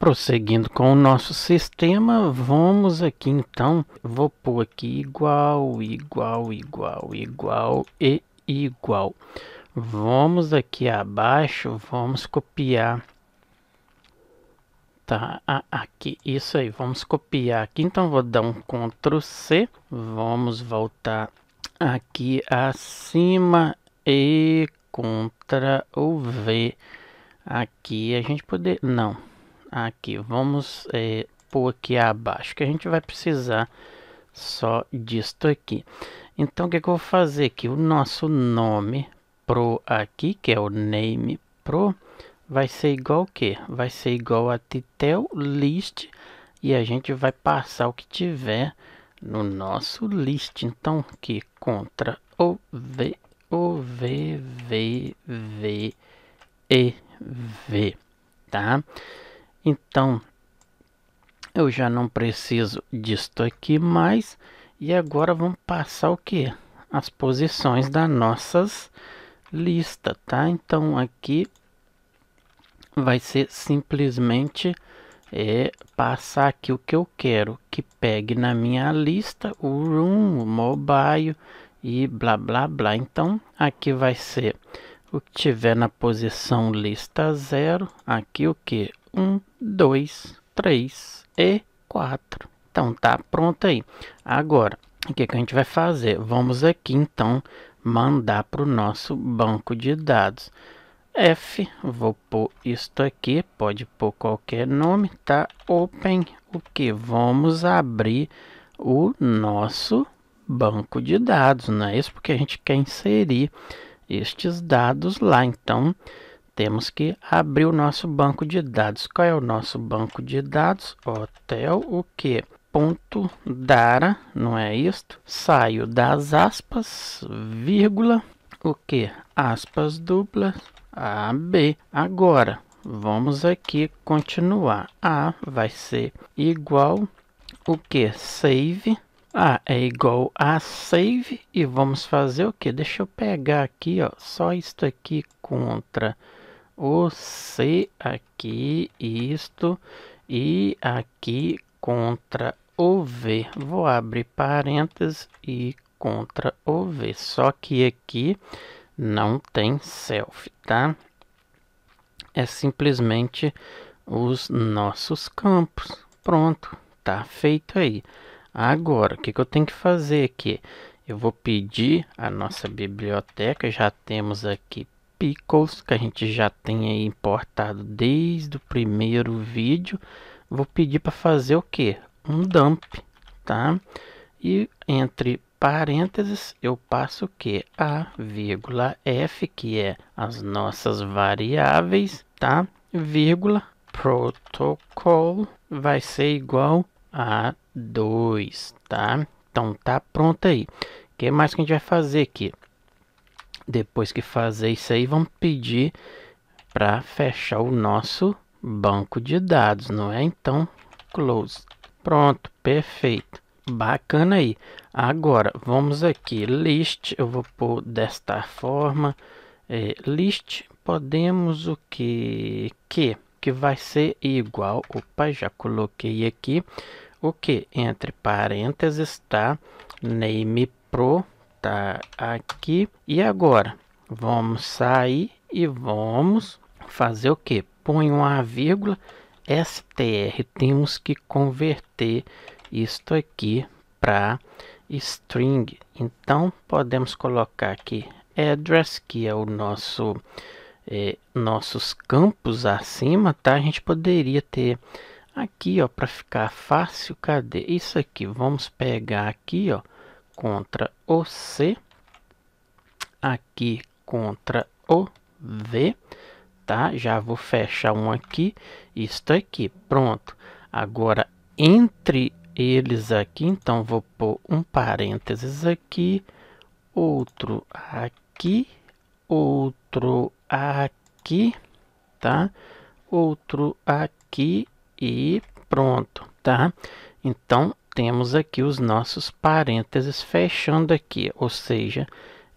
Prosseguindo com o nosso sistema, vamos aqui então, vou pôr aqui igual, igual, igual, igual e igual. Vamos aqui abaixo, vamos copiar, tá, aqui, isso aí, vamos copiar aqui, então vou dar um Ctrl C, vamos voltar aqui acima e Ctrl V, aqui a gente poder, não, aqui. Vamos é, pôr aqui abaixo, que a gente vai precisar só disto aqui. Então, o que, é que eu vou fazer aqui? O nosso nome pro aqui, que é o name pro, vai ser igual o que? Vai ser igual a titel list e a gente vai passar o que tiver no nosso list. Então, que contra o v, o v, v, v, e, v, tá? Então, eu já não preciso disto aqui mais. E agora vamos passar o que? As posições das nossas listas, tá? Então, aqui vai ser simplesmente é, passar aqui o que eu quero. Que pegue na minha lista o room, o mobile e blá blá blá. Então, aqui vai ser o que tiver na posição lista 0, aqui o que? um, dois, três e quatro. Então tá pronto aí. Agora, o que, que a gente vai fazer? Vamos aqui então mandar para o nosso banco de dados. F, vou pôr isto aqui, pode pôr qualquer nome, tá? Open, o que? Vamos abrir o nosso banco de dados, não é isso? Porque a gente quer inserir estes dados lá, então temos que abrir o nosso banco de dados. Qual é o nosso banco de dados? Hotel, o que? Ponto Dara, não é isto? Saio das aspas, vírgula, o que? Aspas duplas, AB. Agora, vamos aqui continuar. A vai ser igual, o que? Save. A é igual a save e vamos fazer o que? Deixa eu pegar aqui, ó, só isto aqui contra o C aqui, isto, e aqui contra o V. Vou abrir parênteses e contra o V. Só que aqui não tem self, tá? É simplesmente os nossos campos. Pronto, tá feito aí. Agora, o que, que eu tenho que fazer aqui? Eu vou pedir a nossa biblioteca, já temos aqui Pickles, que a gente já tem aí importado desde o primeiro vídeo. Vou pedir para fazer o que? Um dump, tá? E entre parênteses eu passo o que? A, vírgula, F, que é as nossas variáveis, tá? Vírgula, protocol vai ser igual a 2, tá? Então tá pronto aí. O que mais que a gente vai fazer aqui? Depois que fazer isso aí, vamos pedir para fechar o nosso banco de dados, não é? Então, close. Pronto, perfeito. Bacana aí. Agora, vamos aqui, list, eu vou pôr desta forma, é, list, podemos o que? Que, que vai ser igual, opa, já coloquei aqui, o que? Entre parênteses, tá? Name pro botar tá aqui. E agora, vamos sair e vamos fazer o que? Põe uma vírgula, str. Temos que converter isto aqui para string. Então, podemos colocar aqui address, que é o nosso... É, nossos campos acima, tá? A gente poderia ter aqui, ó, para ficar fácil, cadê? Isso aqui, vamos pegar aqui, ó, contra o C, aqui contra o V, tá? Já vou fechar um aqui, isto aqui, pronto. Agora, entre eles aqui, então vou pôr um parênteses aqui, outro aqui, outro aqui, tá? Outro aqui e pronto, tá? Então, temos aqui os nossos parênteses fechando aqui, ou seja,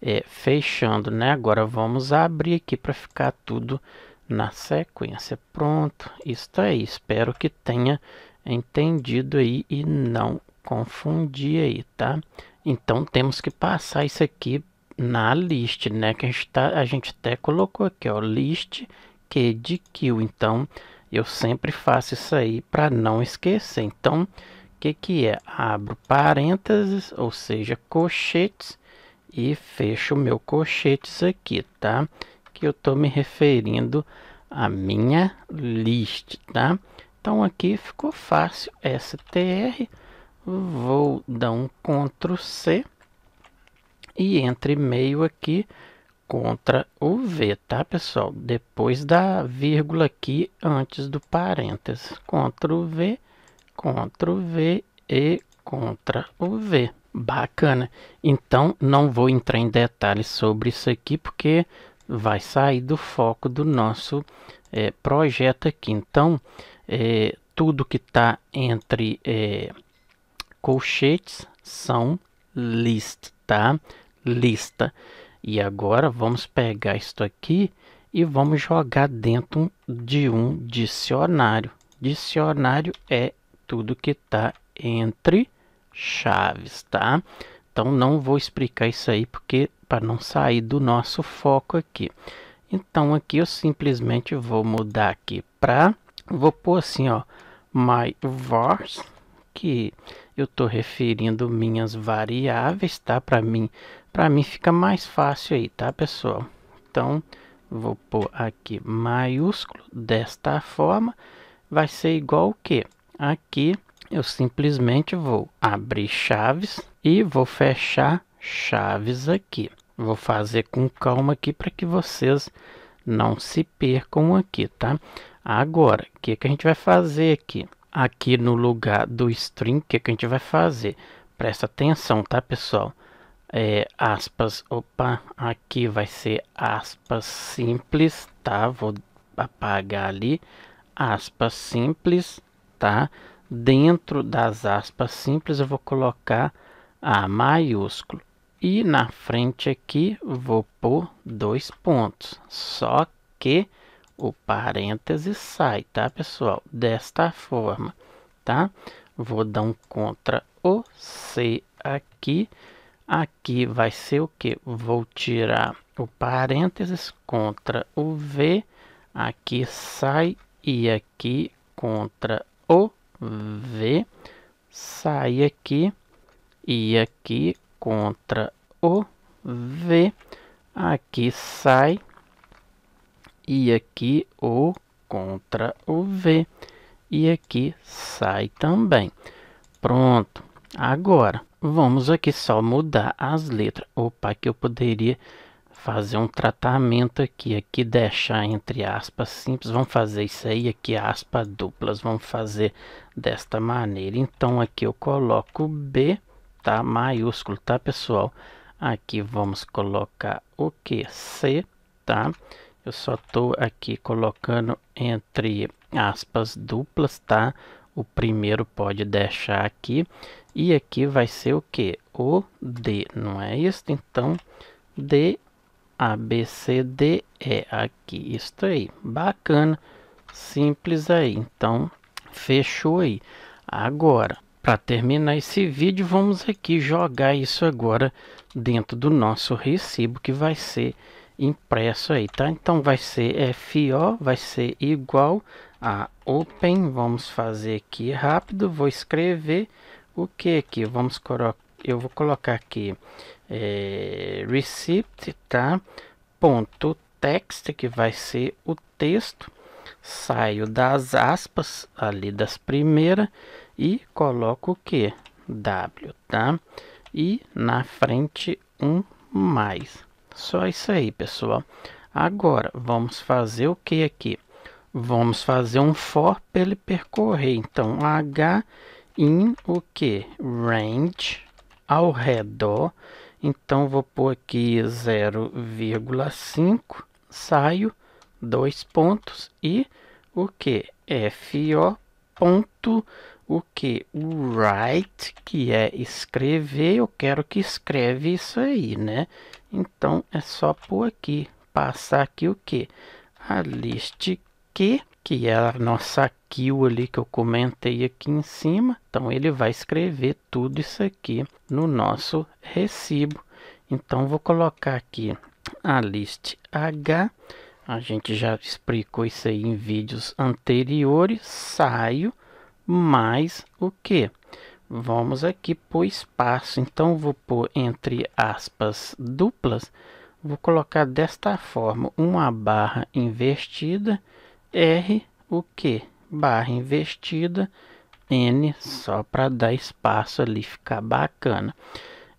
é, fechando, né? Agora vamos abrir aqui para ficar tudo na sequência. Pronto, isto aí. Espero que tenha entendido aí e não confundir aí, tá? Então temos que passar isso aqui na list, né? Que a gente, tá, a gente até colocou aqui, ó, list que de kill. Então eu sempre faço isso aí para não esquecer. Então que, que é? Abro parênteses, ou seja, colchetes, e fecho meu colchetes aqui, tá? Que eu estou me referindo à minha list, tá? Então aqui ficou fácil, str, vou dar um Ctrl C e entre meio aqui, Ctrl o V, tá pessoal? Depois da vírgula aqui, antes do parênteses, Ctrl V, Ctrl V e Ctrl V. Bacana. Então, não vou entrar em detalhes sobre isso aqui, porque vai sair do foco do nosso é, projeto aqui. Então, é, tudo que está entre é, colchetes são list, tá? Lista. E agora, vamos pegar isto aqui e vamos jogar dentro de um dicionário. Dicionário é tudo que está entre chaves, tá? Então, não vou explicar isso aí porque para não sair do nosso foco aqui. Então, aqui eu simplesmente vou mudar aqui para... Vou pôr assim, ó, my vars, que eu estou referindo minhas variáveis, tá? Para mim, para mim fica mais fácil aí, tá, pessoal? Então, vou pôr aqui maiúsculo desta forma. Vai ser igual o que? Aqui eu simplesmente vou abrir chaves e vou fechar chaves aqui. Vou fazer com calma aqui para que vocês não se percam aqui, tá? Agora, o que, que a gente vai fazer aqui? Aqui no lugar do string, o que, que a gente vai fazer? Presta atenção, tá, pessoal? É, aspas, opa, aqui vai ser aspas simples, tá? Vou apagar ali, aspas simples, tá? Dentro das aspas simples eu vou colocar A maiúsculo. E na frente aqui vou pôr dois pontos. Só que o parêntese sai, tá, pessoal? Desta forma, tá? Vou dar um contra o C aqui. Aqui vai ser o que? Vou tirar o parênteses contra o V. Aqui sai e aqui contra o V, sai aqui e aqui contra o V, aqui sai e aqui o contra o V e aqui sai também. Pronto. Agora, vamos aqui só mudar as letras. Opa, que eu poderia fazer um tratamento aqui, aqui deixar entre aspas simples, vão fazer isso aí, aqui aspas duplas, vão fazer desta maneira. Então aqui eu coloco B, tá, maiúsculo, tá pessoal? Aqui vamos colocar o que? C, tá? Eu só tô aqui colocando entre aspas duplas, tá? O primeiro pode deixar aqui. E aqui vai ser o que? O D, não é isso? Então, D a, B, C, D, E. Aqui, isso aí. Bacana. Simples aí. Então, fechou aí. Agora, para terminar esse vídeo, vamos aqui jogar isso agora dentro do nosso recibo que vai ser impresso aí, tá? Então vai ser FO, vai ser igual a Open, vamos fazer aqui rápido, vou escrever o que aqui, vamos colocar, eu vou colocar aqui é, receipt, tá? Ponto text, que vai ser o texto. Saio das aspas, ali das primeiras, e coloco o que? W, tá? E na frente um mais. Só isso aí, pessoal. Agora, vamos fazer o que aqui? Vamos fazer um for para ele percorrer. Então, h in o que? Range ao redor então vou pôr aqui 0,5, saio, dois pontos e o que? FO ponto, o que? Write, que é escrever, eu quero que escreve isso aí, né? Então é só pôr aqui, passar aqui o que? A list que que é a nossa kill ali que eu comentei aqui em cima. Então ele vai escrever tudo isso aqui no nosso recibo. Então vou colocar aqui a list H. A gente já explicou isso aí em vídeos anteriores. Saio mais o que? Vamos aqui por espaço. Então vou pôr entre aspas duplas. Vou colocar desta forma uma barra invertida R o que? Barra investida, N só para dar espaço ali, ficar bacana.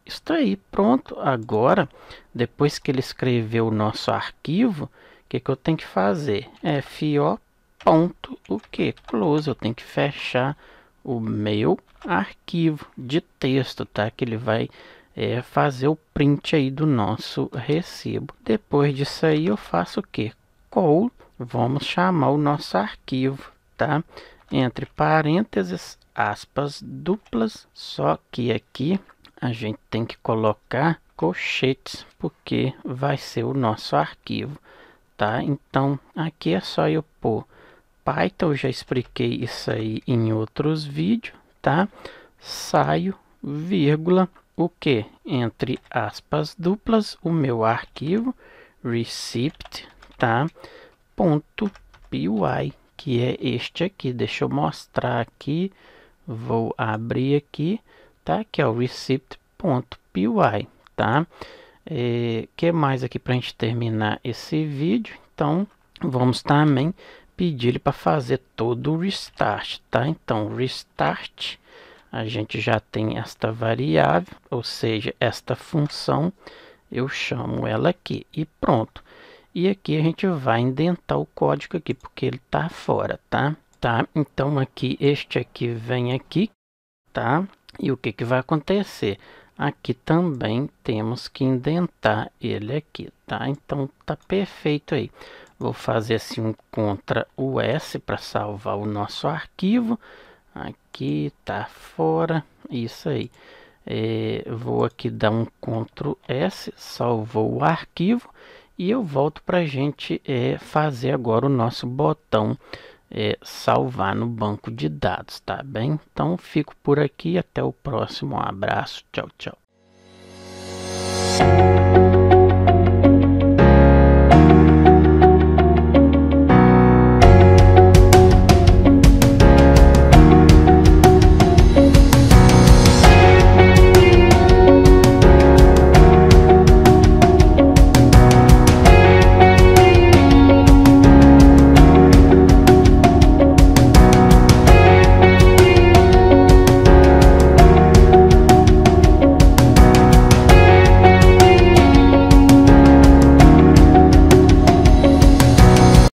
Está aí, pronto. Agora, depois que ele escreveu o nosso arquivo, o que, que eu tenho que fazer? FO ponto o que? Close, eu tenho que fechar o meu arquivo de texto, tá? Que ele vai é, fazer o print aí do nosso recibo. Depois disso aí eu faço o que? Call vamos chamar o nosso arquivo, tá? Entre parênteses, aspas duplas, só que aqui a gente tem que colocar colchetes, porque vai ser o nosso arquivo, tá? Então, aqui é só eu pôr Python, eu já expliquei isso aí em outros vídeos, tá? Saio, vírgula, o que? Entre aspas duplas, o meu arquivo, receipt, tá? ponto .py, que é este aqui. Deixa eu mostrar aqui. Vou abrir aqui, tá? Que é o receipt.py, tá? É, que mais aqui para a gente terminar esse vídeo? Então, vamos também pedir ele para fazer todo o restart, tá? Então, restart, a gente já tem esta variável, ou seja, esta função, eu chamo ela aqui e pronto. E aqui a gente vai indentar o código aqui, porque ele está fora, tá? Tá, então aqui, este aqui vem aqui, tá? E o que, que vai acontecer? Aqui também temos que indentar ele aqui, tá? Então tá perfeito aí. Vou fazer assim um CTRL S para salvar o nosso arquivo. Aqui, tá fora, isso aí. É, vou aqui dar um CTRL S, salvou o arquivo e eu volto para a gente é, fazer agora o nosso botão é, salvar no banco de dados, tá bem? Então fico por aqui, até o próximo, um abraço, tchau, tchau.